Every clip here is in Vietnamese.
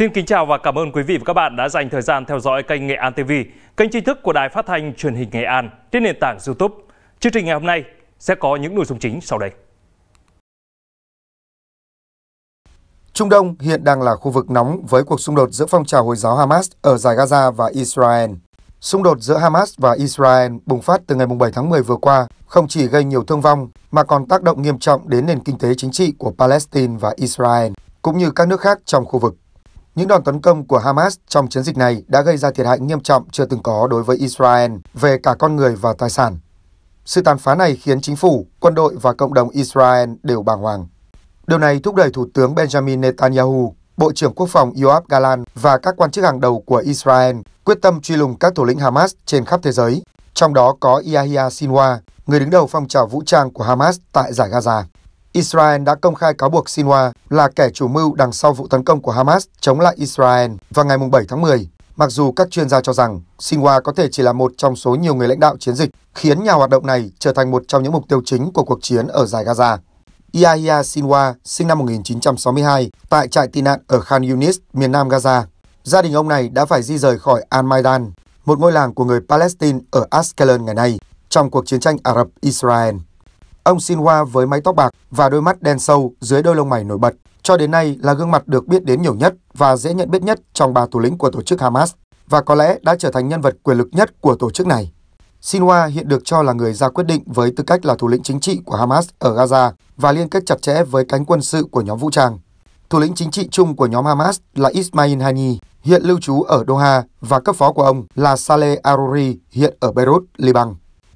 Xin kính chào và cảm ơn quý vị và các bạn đã dành thời gian theo dõi kênh Nghệ An TV, kênh chính thức của Đài Phát thanh Truyền hình Nghệ An trên nền tảng YouTube. Chương trình ngày hôm nay sẽ có những nội dung chính sau đây. Trung Đông hiện đang là khu vực nóng với cuộc xung đột giữa phong trào Hồi giáo Hamas ở giải Gaza và Israel. Xung đột giữa Hamas và Israel bùng phát từ ngày 7 tháng 10 vừa qua không chỉ gây nhiều thương vong mà còn tác động nghiêm trọng đến nền kinh tế chính trị của Palestine và Israel, cũng như các nước khác trong khu vực. Những đòn tấn công của Hamas trong chiến dịch này đã gây ra thiệt hại nghiêm trọng chưa từng có đối với Israel về cả con người và tài sản. Sự tàn phá này khiến chính phủ, quân đội và cộng đồng Israel đều bàng hoàng. Điều này thúc đẩy Thủ tướng Benjamin Netanyahu, Bộ trưởng Quốc phòng Yoav Galan và các quan chức hàng đầu của Israel quyết tâm truy lùng các thủ lĩnh Hamas trên khắp thế giới, trong đó có Yahya Sinwar, người đứng đầu phong trào vũ trang của Hamas tại giải Gaza. Israel đã công khai cáo buộc Sinwa là kẻ chủ mưu đằng sau vụ tấn công của Hamas chống lại Israel vào ngày 7 tháng 10, mặc dù các chuyên gia cho rằng Sinwa có thể chỉ là một trong số nhiều người lãnh đạo chiến dịch, khiến nhà hoạt động này trở thành một trong những mục tiêu chính của cuộc chiến ở giải Gaza. Yahya Sinwa sinh năm 1962 tại trại tị nạn ở Khan Yunis, miền nam Gaza. Gia đình ông này đã phải di rời khỏi Al-Maidan, một ngôi làng của người Palestine ở Ashkelon ngày nay, trong cuộc chiến tranh Ả Rập-Israel. Ông Sinwa với mái tóc bạc và đôi mắt đen sâu dưới đôi lông mày nổi bật, cho đến nay là gương mặt được biết đến nhiều nhất và dễ nhận biết nhất trong ba thủ lĩnh của tổ chức Hamas và có lẽ đã trở thành nhân vật quyền lực nhất của tổ chức này. Sinwa hiện được cho là người ra quyết định với tư cách là thủ lĩnh chính trị của Hamas ở Gaza và liên kết chặt chẽ với cánh quân sự của nhóm vũ trang. Thủ lĩnh chính trị chung của nhóm Hamas là Ismail Hani, hiện lưu trú ở Doha và cấp phó của ông là Saleh Aruri, hiện ở Beirut, Liban.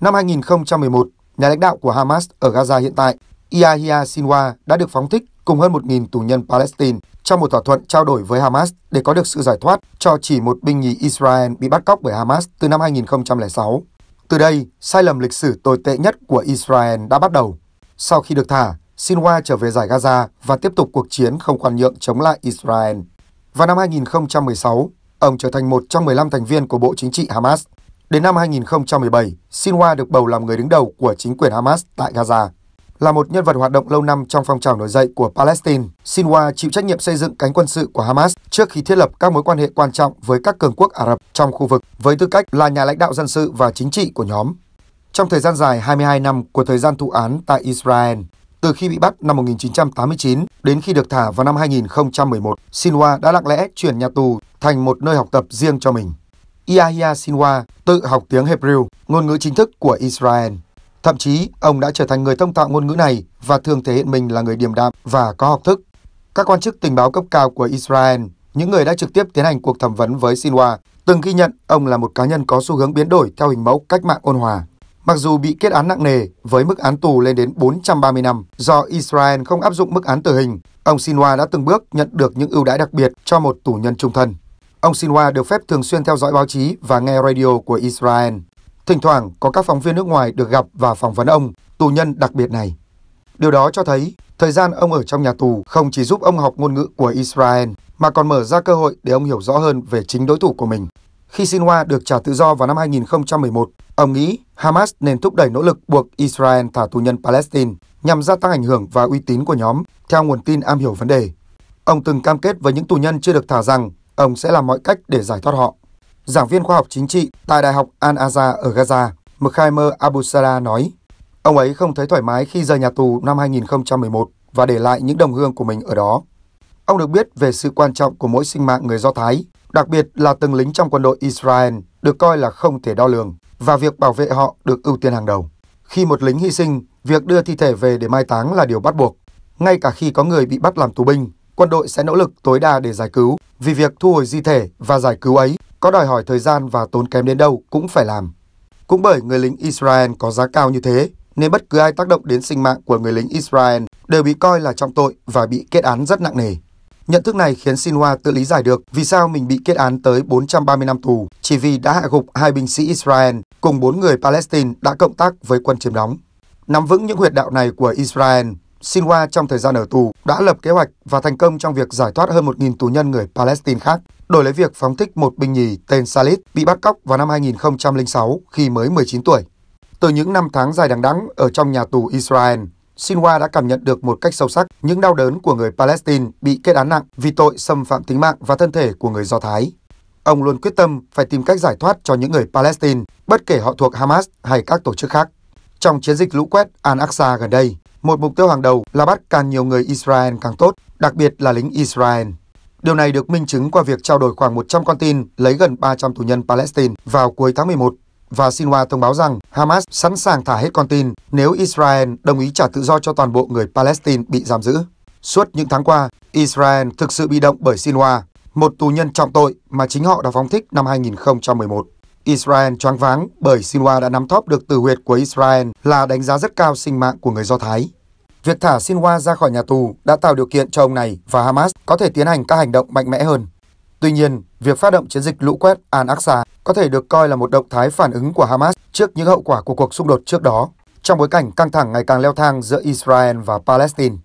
Năm 2011, nhà lãnh đạo của Hamas ở Gaza hiện tại, Yahya Sinwar đã được phóng thích cùng hơn 1.000 tù nhân Palestine trong một thỏa thuận trao đổi với Hamas để có được sự giải thoát cho chỉ một binh nhì Israel bị bắt cóc bởi Hamas từ năm 2006. Từ đây, sai lầm lịch sử tồi tệ nhất của Israel đã bắt đầu. Sau khi được thả, Sinwar trở về giải Gaza và tiếp tục cuộc chiến không khoan nhượng chống lại Israel. Vào năm 2016, ông trở thành một trong 15 thành viên của Bộ Chính trị Hamas. Đến năm 2017, Sinwa được bầu làm người đứng đầu của chính quyền Hamas tại Gaza. Là một nhân vật hoạt động lâu năm trong phong trào nổi dậy của Palestine, Sinwa chịu trách nhiệm xây dựng cánh quân sự của Hamas trước khi thiết lập các mối quan hệ quan trọng với các cường quốc Ả Rập trong khu vực với tư cách là nhà lãnh đạo dân sự và chính trị của nhóm. Trong thời gian dài 22 năm của thời gian thụ án tại Israel, từ khi bị bắt năm 1989 đến khi được thả vào năm 2011, Sinwa đã lặng lẽ chuyển nhà tù thành một nơi học tập riêng cho mình. Yahya Sinwa tự học tiếng Hebrew, ngôn ngữ chính thức của Israel. Thậm chí, ông đã trở thành người thông thạo ngôn ngữ này và thường thể hiện mình là người điềm đạm và có học thức. Các quan chức tình báo cấp cao của Israel, những người đã trực tiếp tiến hành cuộc thẩm vấn với Sinwa, từng ghi nhận ông là một cá nhân có xu hướng biến đổi theo hình mẫu cách mạng ôn hòa. Mặc dù bị kết án nặng nề với mức án tù lên đến 430 năm do Israel không áp dụng mức án tử hình, ông Sinwa đã từng bước nhận được những ưu đãi đặc biệt cho một tù nhân trung thân. Ông Sinwa được phép thường xuyên theo dõi báo chí và nghe radio của Israel. Thỉnh thoảng có các phóng viên nước ngoài được gặp và phỏng vấn ông, tù nhân đặc biệt này. Điều đó cho thấy thời gian ông ở trong nhà tù không chỉ giúp ông học ngôn ngữ của Israel mà còn mở ra cơ hội để ông hiểu rõ hơn về chính đối thủ của mình. Khi Sinwa được trả tự do vào năm 2011, ông nghĩ Hamas nên thúc đẩy nỗ lực buộc Israel thả tù nhân Palestine nhằm gia tăng ảnh hưởng và uy tín của nhóm, theo nguồn tin am hiểu vấn đề. Ông từng cam kết với những tù nhân chưa được thả rằng ông sẽ làm mọi cách để giải thoát họ. Giảng viên khoa học chính trị tại Đại học Al-Azhar ở Gaza, Abu Abusada nói, ông ấy không thấy thoải mái khi rời nhà tù năm 2011 và để lại những đồng hương của mình ở đó. Ông được biết về sự quan trọng của mỗi sinh mạng người Do Thái, đặc biệt là từng lính trong quân đội Israel được coi là không thể đo lường và việc bảo vệ họ được ưu tiên hàng đầu. Khi một lính hy sinh, việc đưa thi thể về để mai táng là điều bắt buộc. Ngay cả khi có người bị bắt làm tù binh, quân đội sẽ nỗ lực tối đa để giải cứu, vì việc thu hồi di thể và giải cứu ấy có đòi hỏi thời gian và tốn kém đến đâu cũng phải làm. Cũng bởi người lính Israel có giá cao như thế, nên bất cứ ai tác động đến sinh mạng của người lính Israel đều bị coi là trọng tội và bị kết án rất nặng nề. Nhận thức này khiến Sinwa tự lý giải được vì sao mình bị kết án tới 430 năm tù chỉ vì đã hạ gục hai binh sĩ Israel cùng bốn người Palestine đã cộng tác với quân chiếm đóng. Nắm vững những huyệt đạo này của Israel, Sinwa trong thời gian ở tù đã lập kế hoạch và thành công trong việc giải thoát hơn 1.000 tù nhân người Palestine khác, đổi lấy việc phóng thích một binh nhì tên Salit bị bắt cóc vào năm 2006 khi mới 19 tuổi. Từ những năm tháng dài đằng đẵng ở trong nhà tù Israel, Sinwa đã cảm nhận được một cách sâu sắc những đau đớn của người Palestine bị kết án nặng vì tội xâm phạm tính mạng và thân thể của người Do Thái. Ông luôn quyết tâm phải tìm cách giải thoát cho những người Palestine, bất kể họ thuộc Hamas hay các tổ chức khác. Trong chiến dịch lũ quét Al-Aqsa gần đây, một mục tiêu hàng đầu là bắt càng nhiều người Israel càng tốt, đặc biệt là lính Israel. Điều này được minh chứng qua việc trao đổi khoảng 100 con tin lấy gần 300 tù nhân Palestine vào cuối tháng 11 và Sinwa thông báo rằng Hamas sẵn sàng thả hết con tin nếu Israel đồng ý trả tự do cho toàn bộ người Palestine bị giam giữ. Suốt những tháng qua, Israel thực sự bị động bởi Sinwa, một tù nhân trọng tội mà chính họ đã phóng thích năm 2011. Israel choáng váng bởi Sinwa đã nắm thóp được từ huyệt của Israel là đánh giá rất cao sinh mạng của người Do Thái. Việc thả Sinwa ra khỏi nhà tù đã tạo điều kiện cho ông này và Hamas có thể tiến hành các hành động mạnh mẽ hơn. Tuy nhiên, việc phát động chiến dịch lũ quét Al-Aqsa có thể được coi là một động thái phản ứng của Hamas trước những hậu quả của cuộc xung đột trước đó, trong bối cảnh căng thẳng ngày càng leo thang giữa Israel và Palestine.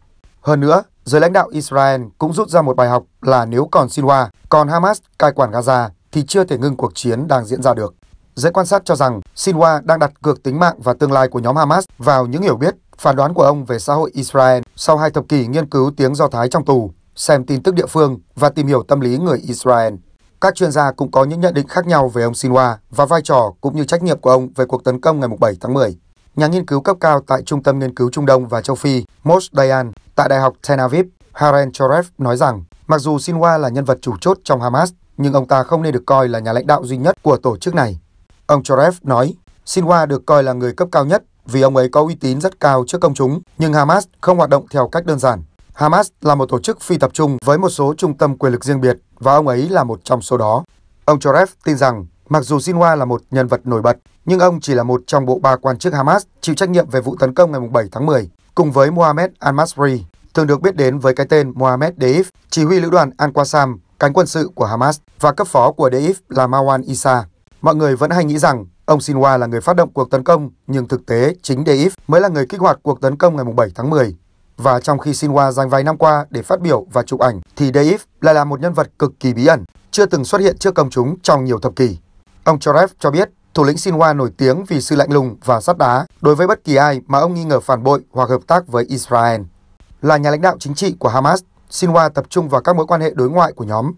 Hơn nữa, giới lãnh đạo Israel cũng rút ra một bài học là nếu còn Sinwa, còn Hamas cai quản Gaza thì chưa thể ngưng cuộc chiến đang diễn ra được. Giới quan sát cho rằng Sinwa đang đặt cược tính mạng và tương lai của nhóm Hamas vào những hiểu biết, phán đoán của ông về xã hội Israel sau hai thập kỷ nghiên cứu tiếng Do Thái trong tù, xem tin tức địa phương và tìm hiểu tâm lý người Israel. Các chuyên gia cũng có những nhận định khác nhau về ông Sinwa và vai trò cũng như trách nhiệm của ông về cuộc tấn công ngày 7 tháng 10. Nhà nghiên cứu cấp cao tại Trung tâm Nghiên cứu Trung Đông và Châu Phi, Mos Dayan, tại Đại học Tel Aviv, Haren Choref nói rằng, mặc dù Sinwa là nhân vật chủ chốt trong Hamas, nhưng ông ta không nên được coi là nhà lãnh đạo duy nhất của tổ chức này. Ông Chorev nói, Sinwa được coi là người cấp cao nhất vì ông ấy có uy tín rất cao trước công chúng, nhưng Hamas không hoạt động theo cách đơn giản. Hamas là một tổ chức phi tập trung với một số trung tâm quyền lực riêng biệt và ông ấy là một trong số đó. Ông Chorev tin rằng mặc dù Sinwa là một nhân vật nổi bật, nhưng ông chỉ là một trong bộ ba quan chức Hamas chịu trách nhiệm về vụ tấn công ngày 7 tháng 10, cùng với Mohamed al-Masri, thường được biết đến với cái tên Mohamed Deif, chỉ huy lữ đoàn Al-Qassam cánh quân sự của Hamas và cấp phó của Deif là Marwan Isa. Mọi người vẫn hay nghĩ rằng ông Sinwa là người phát động cuộc tấn công, nhưng thực tế chính Deif mới là người kích hoạt cuộc tấn công ngày 7 tháng 10. Và trong khi Sinwa dành vài năm qua để phát biểu và chụp ảnh, thì Deif lại là một nhân vật cực kỳ bí ẩn, chưa từng xuất hiện trước công chúng trong nhiều thập kỷ. Ông Choref cho biết, thủ lĩnh Sinwa nổi tiếng vì sự lạnh lùng và sắt đá đối với bất kỳ ai mà ông nghi ngờ phản bội hoặc hợp tác với Israel. Là nhà lãnh đạo chính trị của Hamas, Sinwa tập trung vào các mối quan hệ đối ngoại của nhóm.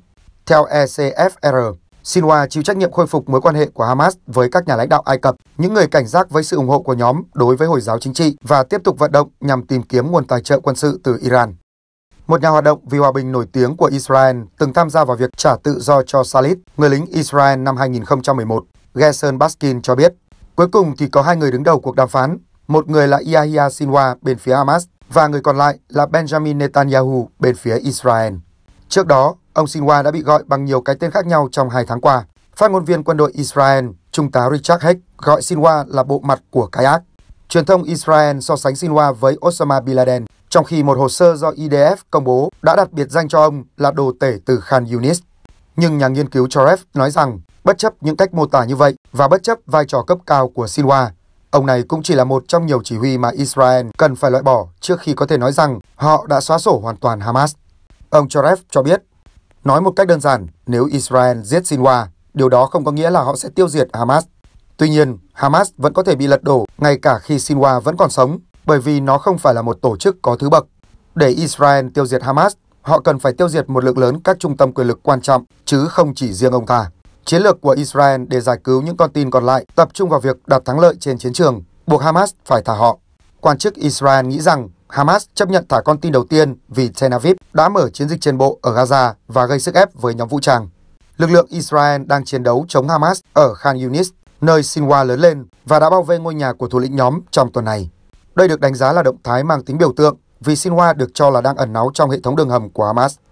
Theo ECFR, Sinwa chịu trách nhiệm khôi phục mối quan hệ của Hamas với các nhà lãnh đạo Ai Cập, những người cảnh giác với sự ủng hộ của nhóm đối với Hồi giáo chính trị và tiếp tục vận động nhằm tìm kiếm nguồn tài trợ quân sự từ Iran. Một nhà hoạt động vì hòa bình nổi tiếng của Israel từng tham gia vào việc trả tự do cho Salit, người lính Israel năm 2011, Gerson Baskin cho biết. Cuối cùng thì có hai người đứng đầu cuộc đàm phán, một người là Yahya Sinwa bên phía Hamas và người còn lại là Benjamin Netanyahu bên phía Israel. Trước đó, ông Sinwa đã bị gọi bằng nhiều cái tên khác nhau trong hai tháng qua. Phát ngôn viên quân đội Israel, Trung tá Richard Heck gọi Sinwa là bộ mặt của cái ác. Truyền thông Israel so sánh Sinwa với Osama Bin Laden, trong khi một hồ sơ do IDF công bố đã đặt biệt danh cho ông là đồ tể từ Khan Yunis. Nhưng nhà nghiên cứu Choref nói rằng, bất chấp những cách mô tả như vậy và bất chấp vai trò cấp cao của Sinwa. Ông này cũng chỉ là một trong nhiều chỉ huy mà Israel cần phải loại bỏ trước khi có thể nói rằng họ đã xóa sổ hoàn toàn Hamas. Ông Charef cho biết, nói một cách đơn giản, nếu Israel giết Sinwa, điều đó không có nghĩa là họ sẽ tiêu diệt Hamas. Tuy nhiên, Hamas vẫn có thể bị lật đổ ngay cả khi Sinwa vẫn còn sống, bởi vì nó không phải là một tổ chức có thứ bậc. Để Israel tiêu diệt Hamas, họ cần phải tiêu diệt một lượng lớn các trung tâm quyền lực quan trọng, chứ không chỉ riêng ông ta. Chiến lược của Israel để giải cứu những con tin còn lại tập trung vào việc đạt thắng lợi trên chiến trường, buộc Hamas phải thả họ. Quan chức Israel nghĩ rằng Hamas chấp nhận thả con tin đầu tiên vì Tel Aviv đã mở chiến dịch trên bộ ở Gaza và gây sức ép với nhóm vũ trang. Lực lượng Israel đang chiến đấu chống Hamas ở Khan Yunis, nơi Sinwa lớn lên và đã bao vây ngôi nhà của thủ lĩnh nhóm trong tuần này. Đây được đánh giá là động thái mang tính biểu tượng vì Sinwa được cho là đang ẩn náu trong hệ thống đường hầm của Hamas.